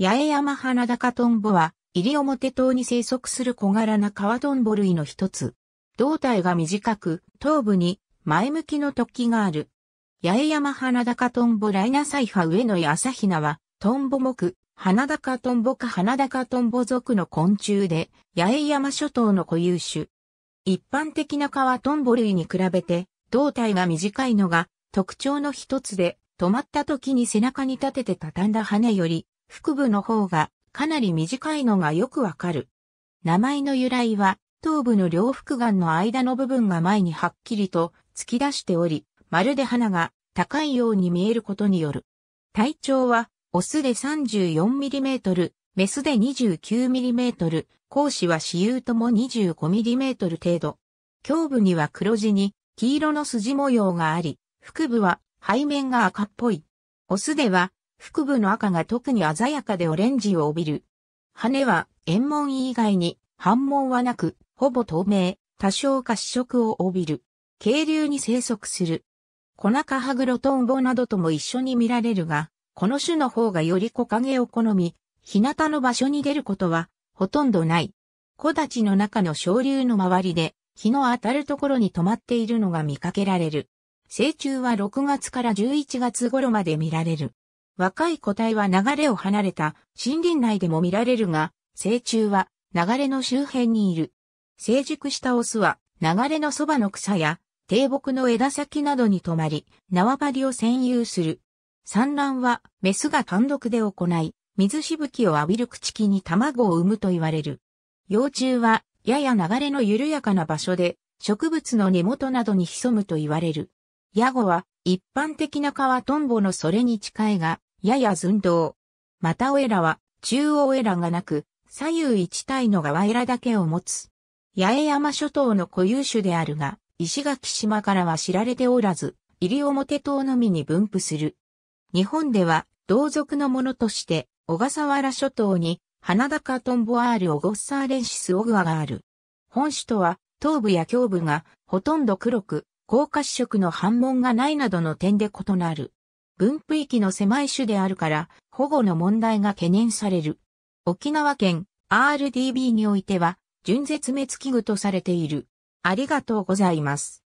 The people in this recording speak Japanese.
八重山花高トンボは、西表島に生息する小柄な川トンボ類の一つ。胴体が短く、頭部に前向きの突起がある。八重山花高トンボライナサイハ上野や朝比奈は、トンボ目、花高トンボか花高トンボ属の昆虫で、八重山諸島の固有種。一般的な川トンボ類に比べて、胴体が短いのが特徴の一つで、止まった時に背中に立てて畳んだ羽より腹部の方がかなり短いのがよくわかる。名前の由来は、頭部の両腹眼の間の部分が前にはっきりと突き出しており、まるで花が高いように見えることによる。体長は、オスで 34mm、メスで 29mm、講師は私有とも 25mm 程度。胸部には黒地に黄色の筋模様があり、腹部は背面が赤っぽい。オスでは腹部の赤が特に鮮やかでオレンジを帯びる。羽は円門以外に反門はなく、ほぼ透明、多少褐色を帯びる。渓流に生息する。コナカハグロトンボなどとも一緒に見られるが、この種の方がより木陰を好み、日向の場所に出ることはほとんどない。木立の中の小流の周りで日の当たるところに止まっているのが見かけられる。成虫は6月から11月頃まで見られる。若い個体は流れを離れた森林内でも見られるが、成虫は流れの周辺にいる。成熟したオスは流れのそばの草や低木の枝先などに止まり、縄張りを占有する。産卵はメスが単独で行い、水しぶきを浴びる口木に卵を産むと言われる。幼虫はやや流れの緩やかな場所で植物の根元などに潜むと言われる。ヤゴは一般的な川トンボのそれに近いが、やや寸胴。またオエラは、中央エラがなく、左右一体の側エラだけを持つ。八重山諸島の固有種であるが、石垣島からは知られておらず、西表島のみに分布する。日本では、同族のものとして、小笠原諸島に、花高トンボアールオゴッサーレンシスオグアがある。本種とは、頭部や胸部がほとんど黒く、高褐色の反問がないなどの点で異なる。分布域の狭い種であるから、保護の問題が懸念される。沖縄県 RDB においては、準絶滅危惧とされている。ありがとうございます。